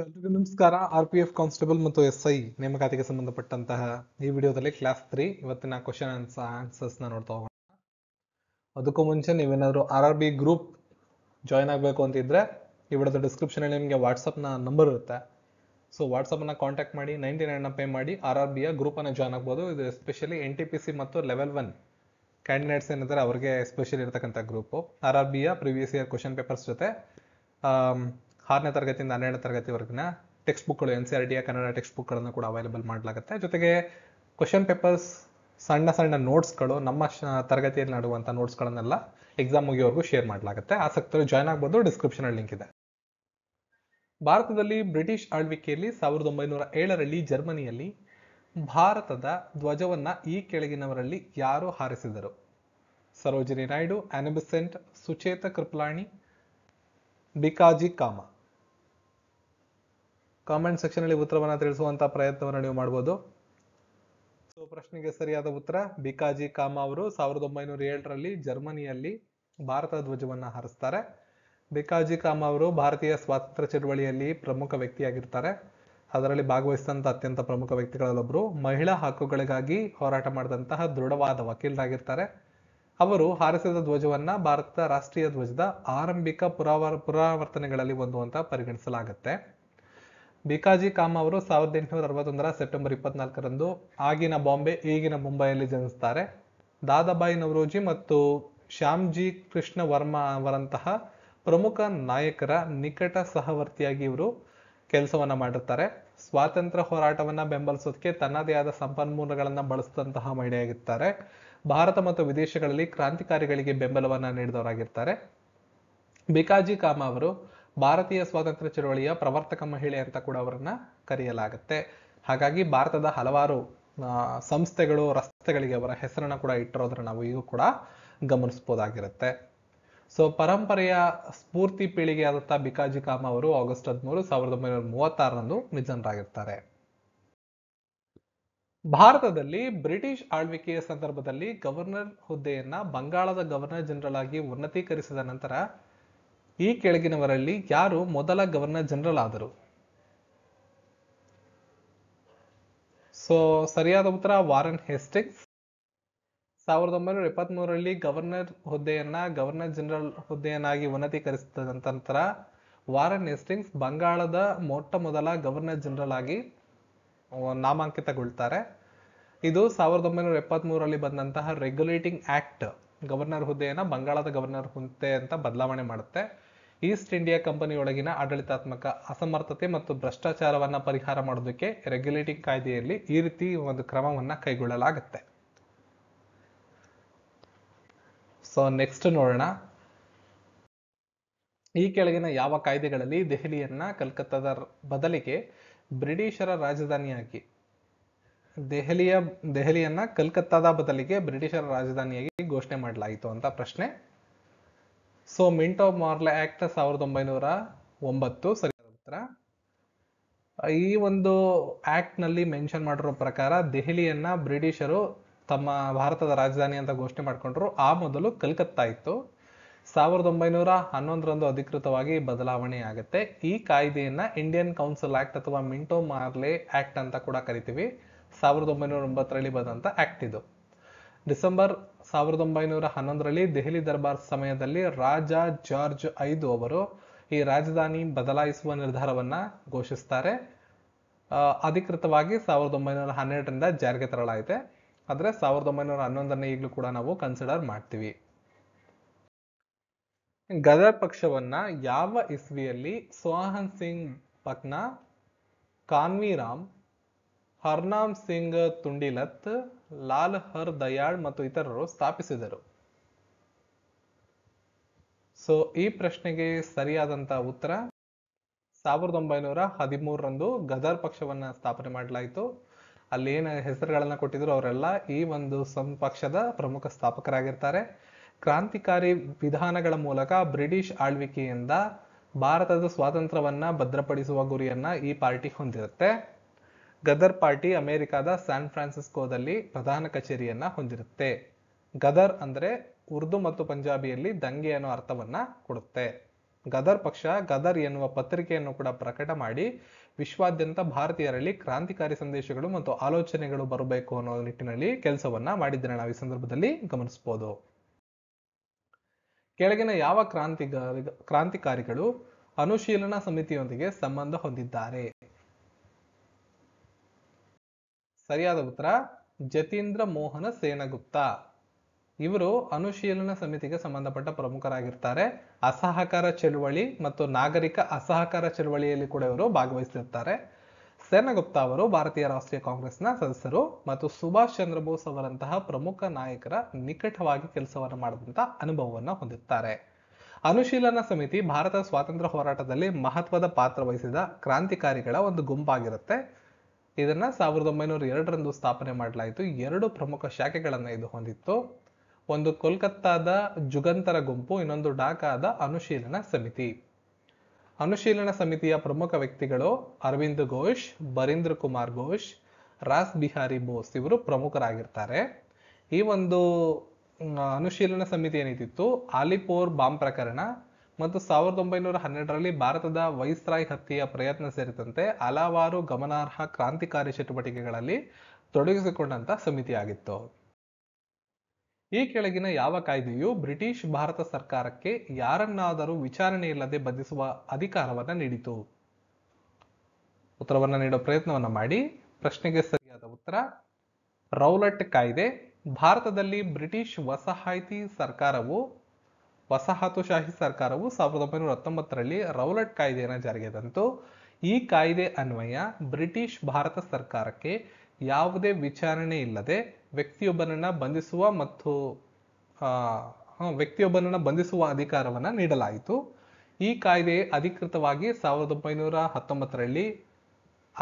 ಎಲ್ರಿಗೂ ನಮಸ್ಕಾರ R P F constable ಮತ್ತು ಎಸ್ ಐ ನೇಮಕಾತಿಗೆ ಸಂಬಂಧಪಟ್ಟಂತಹ ಈ ವಿಡಿಯೋದಲ್ಲಿ ಕ್ಲಾಸ್ ತ್ರೀ ಇವತ್ತಿನ ಕ್ವಶನ್ ಆನ್ಸ ಆನ್ಸರ್ಸ್ನ ನೋಡ್ತಾ ಹೋಗೋಣ ಅದಕ್ಕೂ ಮುಂಚೆ ನೀವೇನಾದರೂ R R B group join ಆಗಬೇಕು ಅಂತಿದ್ರೆ ಈ ವಿಡಿಯೋದ ನಿಮ್ಗೆ ನಿಮಗೆ ನ ನಂಬರ್ ಇರುತ್ತೆ ಸೊ ನ ಕಾಂಟ್ಯಾಕ್ಟ್ ಮಾಡಿ ನೈಂಟಿ ನ ಪೇ ಮಾಡಿ ಆರ್ ಆರ್ ಗ್ರೂಪ್ ಅನ್ನ ಜಾಯ್ನ್ ಆಗ್ಬೋದು ಇದು especially N T P C ಮತ್ತು ಲೆವೆಲ್ ಒನ್ ಕ್ಯಾಂಡಿಡೇಟ್ಸ್ ಏನಿದ್ದಾರೆ ಅವ್ರಿಗೆ ಎಸ್ಪೆಷಲಿ ಇರ್ತಕ್ಕಂಥ ಗ್ರೂಪು ಆರ್ ಆರ್ ಯ ಪ್ರಿವಿಯಸ್ ಇಯರ್ ಕ್ವಶನ್ ಪೇಪರ್ಸ್ ಜೊತೆ um, ಆರನೇ ತರಗತಿಯಿಂದ ಹನ್ನೆರಡನೇ ತರಗತಿವರೆಗಿನ ಟೆಕ್ಸ್ಟ್ ಬುಕ್ಗಳು N C R Kannada text ಬುಕ್ಗಳನ್ನು ಕೂಡ ಅವೈಲೇಬಲ್ ಮಾಡಲಾಗುತ್ತೆ ಜೊತೆಗೆ ಕ್ವಶನ್ ಪೇಪರ್ಸ್ ಸಣ್ಣ ಸಣ್ಣ ನೋಟ್ಸ್ಗಳು ನಮ್ಮ ತರಗತಿಯಲ್ಲಿ ನಡುವಂಥ ನೋಟ್ಸ್ಗಳನ್ನೆಲ್ಲ ಎಕ್ಸಾಮ್ ಮುಗಿಯವರೆಗೂ ಶೇರ್ ಮಾಡಲಾಗುತ್ತೆ ಆಸಕ್ತರು ಜಾಯ್ನ್ ಆಗ್ಬೋದು ಅಲ್ಲಿ ಲಿಂಕ್ ಇದೆ ಭಾರತದಲ್ಲಿ ಬ್ರಿಟಿಷ್ ಆಳ್ವಿಕೆಯಲ್ಲಿ ಸಾವಿರದ ಒಂಬೈನೂರ ಏಳರಲ್ಲಿ ಜರ್ಮನಿಯಲ್ಲಿ ಭಾರತದ ಧ್ವಜವನ್ನು ಈ ಕೆಳಗಿನವರಲ್ಲಿ ಯಾರು ಹಾರಿಸಿದರು ಸರೋಜಿನಿ ನಾಯ್ಡು ಆನಿಬಿಸೆಂಟ್ ಸುಚೇತ ಕೃಪ್ಲಾಣಿ ಬಿಕಾಜಿ ಕಾಮ ಕಾಮೆಂಟ್ ಸೆಕ್ಷನಲ್ಲಿ ಉತ್ತರವನ್ನು ತಿಳಿಸುವಂಥ ಪ್ರಯತ್ನವನ್ನು ನೀವು ಮಾಡ್ಬೋದು ಸೊ ಪ್ರಶ್ನೆಗೆ ಸರಿಯಾದ ಉತ್ತರ ಬಿಕಾಜಿ ಕಾಮ ಅವರು ಸಾವಿರದ ಒಂಬೈನೂರ ಏಳರಲ್ಲಿ ಜರ್ಮನಿಯಲ್ಲಿ ಭಾರತ ಧ್ವಜವನ್ನು ಹಾರಿಸ್ತಾರೆ ಬಿಕಾಜಿ ಕಾಮ ಅವರು ಭಾರತೀಯ ಸ್ವಾತಂತ್ರ್ಯ ಚಳುವಳಿಯಲ್ಲಿ ಪ್ರಮುಖ ವ್ಯಕ್ತಿಯಾಗಿರ್ತಾರೆ ಅದರಲ್ಲಿ ಭಾಗವಹಿಸಿದಂಥ ಅತ್ಯಂತ ಪ್ರಮುಖ ವ್ಯಕ್ತಿಗಳಲ್ಲೊಬ್ಬರು ಮಹಿಳಾ ಹಕ್ಕುಗಳಿಗಾಗಿ ಹೋರಾಟ ಮಾಡಿದಂತಹ ದೃಢವಾದ ವಕೀಲರಾಗಿರ್ತಾರೆ ಅವರು ಹಾರಿಸಿದ ಧ್ವಜವನ್ನ ಭಾರತದ ರಾಷ್ಟ್ರೀಯ ಧ್ವಜದ ಆರಂಭಿಕ ಪುರಾವ ಪುರಾವರ್ತನೆಗಳಲ್ಲಿ ಒಂದು ಅಂತ ಪರಿಗಣಿಸಲಾಗುತ್ತೆ ಬಿಕಾಜಿ ಕಾಮ ಅವರು ಸಾವಿರದ ಎಂಟುನೂರ ಅರವತ್ತೊಂದರ ಸೆಪ್ಟೆಂಬರ್ ಇಪ್ಪತ್ನಾಲ್ಕರಂದು ಆಗಿನ ಬಾಂಬೆ ಈಗಿನ ಮುಂಬೈಯಲ್ಲಿ ಜನಿಸ್ತಾರೆ ದಾದಾಬಾಯಿ ನವರೋಜಿ ಮತ್ತು ಶ್ಯಾಮ್ಜಿ ಕೃಷ್ಣ ವರ್ಮ ಅವರಂತಹ ಪ್ರಮುಖ ನಾಯಕರ ನಿಕಟ ಸಹವರ್ತಿಯಾಗಿ ಇವರು ಕೆಲಸವನ್ನ ಮಾಡಿರ್ತಾರೆ ಸ್ವಾತಂತ್ರ್ಯ ಹೋರಾಟವನ್ನ ಬೆಂಬಲಿಸೋದಕ್ಕೆ ತನ್ನದೇ ಆದ ಸಂಪನ್ಮೂಲಗಳನ್ನ ಬಳಸಿದಂತಹ ಮಹಿಳೆಯಾಗಿರ್ತಾರೆ ಭಾರತ ಮತ್ತು ವಿದೇಶಗಳಲ್ಲಿ ಕ್ರಾಂತಿಕಾರಿಗಳಿಗೆ ಬೆಂಬಲವನ್ನ ನೀಡಿದವರಾಗಿರ್ತಾರೆ ಬಿಕಾಜಿ ಕಾಮ ಅವರು ಭಾರತೀಯ ಸ್ವಾತಂತ್ರ್ಯ ಚಳವಳಿಯ ಪ್ರವರ್ತಕ ಮಹಿಳೆ ಅಂತ ಕೂಡ ಅವರನ್ನ ಕರೆಯಲಾಗುತ್ತೆ ಹಾಗಾಗಿ ಭಾರತದ ಹಲವಾರು ಸಂಸ್ಥೆಗಳು ರಸ್ತೆಗಳಿಗೆ ಅವರ ಹೆಸರನ್ನ ಕೂಡ ಇಟ್ಟಿರೋದ್ರ ನಾವು ಈಗ ಕೂಡ ಗಮನಿಸಬಹುದಾಗಿರುತ್ತೆ ಸೊ ಪರಂಪರೆಯ ಸ್ಫೂರ್ತಿ ಪೀಳಿಗೆಯಾದಂತಹ ಬಿಕಾಜಿ ಕಾಮ ಅವರು ಆಗಸ್ಟ್ ಹದಿಮೂರು ಸಾವಿರದ ಒಂಬೈನೂರ ಮೂವತ್ತಾರರಂದು ನಿಧನರಾಗಿರ್ತಾರೆ ಭಾರತದಲ್ಲಿ ಬ್ರಿಟಿಷ್ ಆಳ್ವಿಕೆಯ ಸಂದರ್ಭದಲ್ಲಿ ಗವರ್ನರ್ ಹುದ್ದೆಯನ್ನ ಬಂಗಾಳದ ಗವರ್ನರ್ ಜನರಲ್ ಆಗಿ ಉನ್ನತೀಕರಿಸಿದ ನಂತರ ಈ ಕೆಳಗಿನವರಲ್ಲಿ ಯಾರು ಮೊದಲ ಗವರ್ನರ್ ಜನರಲ್ ಆದರು ಸೊ ಸರಿಯಾದ ಉತ್ತರ ವಾರನ್ ಹೆಸ್ಟಿಂಗ್ಸ್ ಸಾವಿರದ ಒಂಬೈನೂರ ಎಪ್ಪತ್ಮೂರರಲ್ಲಿ ಗವರ್ನರ್ ಹುದ್ದೆಯನ್ನ ಗವರ್ನರ್ ಜನರಲ್ ಹುದ್ದೆಯನ್ನಾಗಿ ಉನ್ನತೀಕರಿಸಿದ ನಂತರ ವಾರನ್ ಹೆಸ್ಟಿಂಗ್ಸ್ ಬಂಗಾಳದ ಮೊಟ್ಟ ಮೊದಲ ಗವರ್ನರ್ ಜನರಲ್ ಆಗಿ ನಾಮಾಂಕಿತಗೊಳ್ತಾರೆ ಇದು ಸಾವಿರದ ಒಂಬೈನೂರ ಎಪ್ಪತ್ಮೂರರಲ್ಲಿ ಬಂದಂತಹ ರೆಗ್ಯುಲೇಟಿಂಗ್ ಆಕ್ಟ್ ಗವರ್ನರ್ ಹುದ್ದೆಯನ್ನು ಬಂಗಾಳದ ಗವರ್ನರ್ ಹುದ್ದೆ ಅಂತ ಬದಲಾವಣೆ ಮಾಡುತ್ತೆ ಈಸ್ಟ್ ಇಂಡಿಯಾ ಕಂಪನಿಯೊಳಗಿನ ಆಡಳಿತಾತ್ಮಕ ಅಸಮರ್ಥತೆ ಮತ್ತು ಭ್ರಷ್ಟಾಚಾರವನ್ನು ಪರಿಹಾರ ಮಾಡೋದಕ್ಕೆ ರೆಗ್ಯುಲೇಟಿಂಗ್ ಕಾಯ್ದೆಯಲ್ಲಿ ಈ ರೀತಿ ಒಂದು ಕ್ರಮವನ್ನು ಕೈಗೊಳ್ಳಲಾಗುತ್ತೆ ಸೊ ನೆಕ್ಸ್ಟ್ ನೋಡೋಣ ಈ ಕೆಳಗಿನ ಯಾವ ಕಾಯ್ದೆಗಳಲ್ಲಿ ದೆಹಲಿಯನ್ನ ಕಲ್ಕತ್ತಾದ ಬದಲಿಗೆ ಬ್ರಿಟಿಷರ ರಾಜಧಾನಿಯಾಗಿ ದೆಹಲಿಯ ದೆಹಲಿಯನ್ನ ಕಲ್ಕತ್ತಾದ ಬದಲಿಗೆ ಬ್ರಿಟಿಷರ ರಾಜಧಾನಿಯಾಗಿ ಘೋಷಣೆ ಮಾಡಲಾಯಿತು ಅಂತ ಪ್ರಶ್ನೆ ಸೊ ಮಿಂಟೋ ಮಾರ್ಲೆ ಆಕ್ಟ್ ಸಾವಿರದ ಒಂಬೈನೂರ ಒಂಬತ್ತು ಸರಿ ಉತ್ತರ ಈ ಒಂದು ನಲ್ಲಿ ಮೆನ್ಷನ್ ಮಾಡಿರೋ ಪ್ರಕಾರ ದೆಹಲಿಯನ್ನು ಬ್ರಿಟಿಷರು ತಮ್ಮ ಭಾರತದ ರಾಜಧಾನಿ ಅಂತ ಘೋಷಣೆ ಮಾಡಿಕೊಂಡ್ರು ಆ ಮೊದಲು ಕಲ್ಕತ್ತಾ ಇತ್ತು ಸಾವಿರದ ಒಂಬೈನೂರ ಹನ್ನೊಂದರಂದು ಅಧಿಕೃತವಾಗಿ ಬದಲಾವಣೆ ಆಗುತ್ತೆ ಈ ಕಾಯ್ದೆಯನ್ನು ಇಂಡಿಯನ್ ಕೌನ್ಸಿಲ್ ಆಕ್ಟ್ ಅಥವಾ ಮಿಂಟೋ ಮಾರ್ಲೆ ಆಕ್ಟ್ ಅಂತ ಕೂಡ ಕರಿತೀವಿ ಸಾವಿರದ ಒಂಬೈನೂರ ಒಂಬತ್ತರಲ್ಲಿ ಬಂದಂಥ ಆಕ್ಟ್ ಇದು ಡಿಸೆಂಬರ್ ಸಾವಿರದ ಒಂಬೈನೂರ ಹನ್ನೊಂದರಲ್ಲಿ ದೆಹಲಿ ದರ್ಬಾರ್ ಸಮಯದಲ್ಲಿ ರಾಜ ಜಾರ್ಜ್ ಐದು ಅವರು ಈ ರಾಜಧಾನಿ ಬದಲಾಯಿಸುವ ನಿರ್ಧಾರವನ್ನು ಘೋಷಿಸ್ತಾರೆ ಅಧಿಕೃತವಾಗಿ ಸಾವಿರದ ಒಂಬೈನೂರ ಹನ್ನೆರಡರಿಂದ ಜಾರಿಗೆ ತರಲಾಯಿತು ಆದರೆ ಸಾವಿರದ ಒಂಬೈನೂರ ಹನ್ನೊಂದನ್ನೇ ಈಗಲೂ ಕೂಡ ನಾವು ಕನ್ಸಿಡರ್ ಮಾಡ್ತೀವಿ ಗದರ್ ಪಕ್ಷವನ್ನ ಯಾವ ಇಸ್ವಿಯಲ್ಲಿ ಸೋಹನ್ ಸಿಂಗ್ ಪಟ್ನಾ ಕಾನ್ವಿರಾಮ್ ಹರ್ನಾಮ್ ಸಿಂಗ್ ತುಂಡಿಲತ್ ಲಾಲ್ ಹರ್ ದಯಾಳ್ ಮತ್ತು ಇತರರು ಸ್ಥಾಪಿಸಿದರು ಸೊ ಈ ಪ್ರಶ್ನೆಗೆ ಸರಿಯಾದಂತಹ ಉತ್ತರ ಸಾವಿರದ ಒಂಬೈನೂರ ಹದಿಮೂರರಂದು ಗದರ್ ಪಕ್ಷವನ್ನ ಸ್ಥಾಪನೆ ಮಾಡಲಾಯಿತು ಅಲ್ಲಿ ಏನು ಹೆಸರುಗಳನ್ನ ಕೊಟ್ಟಿದ್ರು ಅವರೆಲ್ಲ ಈ ಒಂದು ಸಂಪಕ್ಷದ ಪಕ್ಷದ ಪ್ರಮುಖ ಸ್ಥಾಪಕರಾಗಿರ್ತಾರೆ ಕ್ರಾಂತಿಕಾರಿ ವಿಧಾನಗಳ ಮೂಲಕ ಬ್ರಿಟಿಷ್ ಆಳ್ವಿಕೆಯಿಂದ ಭಾರತದ ಸ್ವಾತಂತ್ರ್ಯವನ್ನ ಭದ್ರಪಡಿಸುವ ಗುರಿಯನ್ನ ಈ ಪಾರ್ಟಿ ಹೊಂದಿರುತ್ತೆ ಗದರ್ ಪಾರ್ಟಿ ಅಮೆರಿಕಾದ ಸ್ಯಾನ್ ಫ್ರಾನ್ಸಿಸ್ಕೋದಲ್ಲಿ ಪ್ರಧಾನ ಕಚೇರಿಯನ್ನ ಹೊಂದಿರುತ್ತೆ ಗದರ್ ಅಂದ್ರೆ ಉರ್ದು ಮತ್ತು ಪಂಜಾಬಿಯಲ್ಲಿ ದಂಗೆ ಅನ್ನೋ ಅರ್ಥವನ್ನ ಕೊಡುತ್ತೆ ಗದರ್ ಪಕ್ಷ ಗದರ್ ಎನ್ನುವ ಪತ್ರಿಕೆಯನ್ನು ಕೂಡ ಪ್ರಕಟ ಮಾಡಿ ವಿಶ್ವಾದ್ಯಂತ ಭಾರತೀಯರಲ್ಲಿ ಕ್ರಾಂತಿಕಾರಿ ಸಂದೇಶಗಳು ಮತ್ತು ಆಲೋಚನೆಗಳು ಬರಬೇಕು ಅನ್ನೋ ನಿಟ್ಟಿನಲ್ಲಿ ಕೆಲಸವನ್ನ ಮಾಡಿದ್ದೇನೆ ನಾವು ಈ ಸಂದರ್ಭದಲ್ಲಿ ಗಮನಿಸಬಹುದು ಕೆಳಗಿನ ಯಾವ ಕ್ರಾಂತಿಗಾರಿ ಕ್ರಾಂತಿಕಾರಿಗಳು ಅನುಶೀಲನಾ ಸಮಿತಿಯೊಂದಿಗೆ ಸಂಬಂಧ ಹೊಂದಿದ್ದಾರೆ ಸರಿಯಾದ ಉತ್ತರ ಜತೀಂದ್ರ ಮೋಹನ ಸೇನಗುಪ್ತ ಇವರು ಅನುಶೀಲನ ಸಮಿತಿಗೆ ಸಂಬಂಧಪಟ್ಟ ಪ್ರಮುಖರಾಗಿರ್ತಾರೆ ಅಸಹಕಾರ ಚಳುವಳಿ ಮತ್ತು ನಾಗರಿಕ ಅಸಹಕಾರ ಚಳುವಳಿಯಲ್ಲಿ ಕೂಡ ಇವರು ಭಾಗವಹಿಸಿರ್ತಾರೆ ಸೇನಗುಪ್ತ ಅವರು ಭಾರತೀಯ ರಾಷ್ಟ್ರೀಯ ಕಾಂಗ್ರೆಸ್ನ ಸದಸ್ಯರು ಮತ್ತು ಸುಭಾಷ್ ಚಂದ್ರ ಬೋಸ್ ಅವರಂತಹ ಪ್ರಮುಖ ನಾಯಕರ ನಿಕಟವಾಗಿ ಕೆಲಸವನ್ನು ಮಾಡಿದಂತಹ ಅನುಭವವನ್ನು ಹೊಂದಿರ್ತಾರೆ ಅನುಶೀಲನ ಸಮಿತಿ ಭಾರತ ಸ್ವಾತಂತ್ರ್ಯ ಹೋರಾಟದಲ್ಲಿ ಮಹತ್ವದ ಪಾತ್ರ ವಹಿಸಿದ ಕ್ರಾಂತಿಕಾರಿಗಳ ಒಂದು ಗುಂಪಾಗಿರುತ್ತೆ ಇದನ್ನ ಸಾವಿರದ ಒಂಬೈನೂರ ಎರಡರಂದು ಸ್ಥಾಪನೆ ಮಾಡಲಾಯಿತು ಎರಡು ಪ್ರಮುಖ ಶಾಖೆಗಳನ್ನು ಇದು ಹೊಂದಿತ್ತು ಒಂದು ಕೋಲ್ಕತ್ತಾದ ಜುಗಂತರ ಗುಂಪು ಇನ್ನೊಂದು ಡಾಕಾದ ಅನುಶೀಲನ ಸಮಿತಿ ಅನುಶೀಲನ ಸಮಿತಿಯ ಪ್ರಮುಖ ವ್ಯಕ್ತಿಗಳು ಅರವಿಂದ್ ಘೋಷ್ ಬರೀಂದ್ರ ಕುಮಾರ್ ಘೋಷ್ ರಾಸ್ ಬಿಹಾರಿ ಬೋಸ್ ಇವರು ಪ್ರಮುಖರಾಗಿರ್ತಾರೆ ಈ ಒಂದು ಅನುಶೀಲನ ಸಮಿತಿ ಏನಿತಿತ್ತು ಆಲಿಪೋರ್ ಬಾಂಬ್ ಪ್ರಕರಣ ಮತ್ತು ಸಾವಿರದ ಒಂಬೈನೂರ ಹನ್ನೆರಡರಲ್ಲಿ ಭಾರತದ ವೈಸ್ರಾಯ್ ಹತ್ಯೆಯ ಪ್ರಯತ್ನ ಸೇರಿದಂತೆ ಹಲವಾರು ಗಮನಾರ್ಹ ಕ್ರಾಂತಿಕಾರಿ ಚಟುವಟಿಕೆಗಳಲ್ಲಿ ತೊಡಗಿಸಿಕೊಂಡಂತಹ ಸಮಿತಿಯಾಗಿತ್ತು ಈ ಕೆಳಗಿನ ಯಾವ ಕಾಯ್ದೆಯು ಬ್ರಿಟಿಷ್ ಭಾರತ ಸರ್ಕಾರಕ್ಕೆ ಯಾರನ್ನಾದರೂ ವಿಚಾರಣೆ ಇಲ್ಲದೆ ಬಂಧಿಸುವ ಅಧಿಕಾರವನ್ನ ನೀಡಿತು ಉತ್ತರವನ್ನು ನೀಡುವ ಪ್ರಯತ್ನವನ್ನು ಮಾಡಿ ಪ್ರಶ್ನೆಗೆ ಸರಿಯಾದ ಉತ್ತರ ರೌಲಟ್ ಕಾಯ್ದೆ ಭಾರತದಲ್ಲಿ ಬ್ರಿಟಿಷ್ ವಸಾಹಿತಿ ಸರ್ಕಾರವು ವಸಾಹತುಶಾಹಿ ಸರ್ಕಾರವು ಸಾವಿರದ ಒಂಬೈನೂರ ಹತ್ತೊಂಬತ್ತರಲ್ಲಿ ರೌಲಟ್ ಕಾಯ್ದೆಯನ್ನು ಜಾರಿಗೆ ತಂತು ಈ ಕಾಯ್ದೆ ಅನ್ವಯ ಬ್ರಿಟಿಷ್ ಭಾರತ ಸರ್ಕಾರಕ್ಕೆ ಯಾವುದೇ ವಿಚಾರಣೆ ಇಲ್ಲದೆ ವ್ಯಕ್ತಿಯೊಬ್ಬನನ್ನು ಬಂಧಿಸುವ ಮತ್ತು ವ್ಯಕ್ತಿಯೊಬ್ಬನನ್ನು ಬಂಧಿಸುವ ಅಧಿಕಾರವನ್ನು ನೀಡಲಾಯಿತು ಈ ಕಾಯ್ದೆ ಅಧಿಕೃತವಾಗಿ ಸಾವಿರದ ಒಂಬೈನೂರ ಹತ್ತೊಂಬತ್ತರಲ್ಲಿ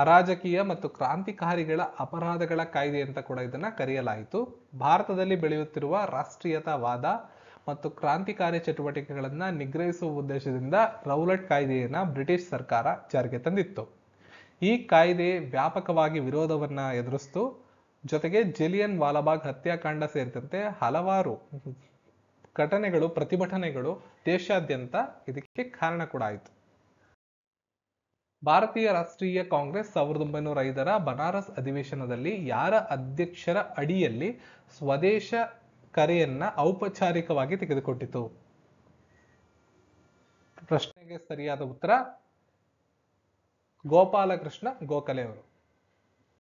ಅರಾಜಕೀಯ ಮತ್ತು ಕ್ರಾಂತಿಕಾರಿಗಳ ಅಪರಾಧಗಳ ಕಾಯ್ದೆ ಅಂತ ಕೂಡ ಇದನ್ನು ಕರೆಯಲಾಯಿತು ಭಾರತದಲ್ಲಿ ಬೆಳೆಯುತ್ತಿರುವ ರಾಷ್ಟ್ರೀಯತಾವಾದ ಮತ್ತು ಕ್ರಾಂತಿಕಾರಿ ಚಟುವಟಿಕೆಗಳನ್ನು ನಿಗ್ರಹಿಸುವ ಉದ್ದೇಶದಿಂದ ರೌಲಟ್ ಕಾಯ್ದೆಯನ್ನ ಬ್ರಿಟಿಷ್ ಸರ್ಕಾರ ಜಾರಿಗೆ ತಂದಿತ್ತು ಈ ಕಾಯ್ದೆ ವ್ಯಾಪಕವಾಗಿ ವಿರೋಧವನ್ನು ಎದುರಿಸ್ತು ಜೊತೆಗೆ ಜಿಲಿಯನ್ ವಾಲಾಬಾಗ್ ಹತ್ಯಾಕಾಂಡ ಸೇರಿದಂತೆ ಹಲವಾರು ಘಟನೆಗಳು ಪ್ರತಿಭಟನೆಗಳು ದೇಶಾದ್ಯಂತ ಇದಕ್ಕೆ ಕಾರಣ ಕೂಡ ಆಯಿತು ಭಾರತೀಯ ರಾಷ್ಟ್ರೀಯ ಕಾಂಗ್ರೆಸ್ ಸಾವಿರದ ಒಂಬೈನೂರ ಐದರ ಬನಾರಸ್ ಅಧಿವೇಶನದಲ್ಲಿ ಯಾರ ಅಧ್ಯಕ್ಷರ ಅಡಿಯಲ್ಲಿ ಸ್ವದೇಶ ಕರೆಯನ್ನ ಔಪಚಾರಿಕವಾಗಿ ತೆಗೆದುಕೊಟ್ಟಿತು ಪ್ರಶ್ನೆಗೆ ಸರಿಯಾದ ಉತ್ತರ ಗೋಪಾಲಕೃಷ್ಣ ಗೋಖಲೆ ಅವರು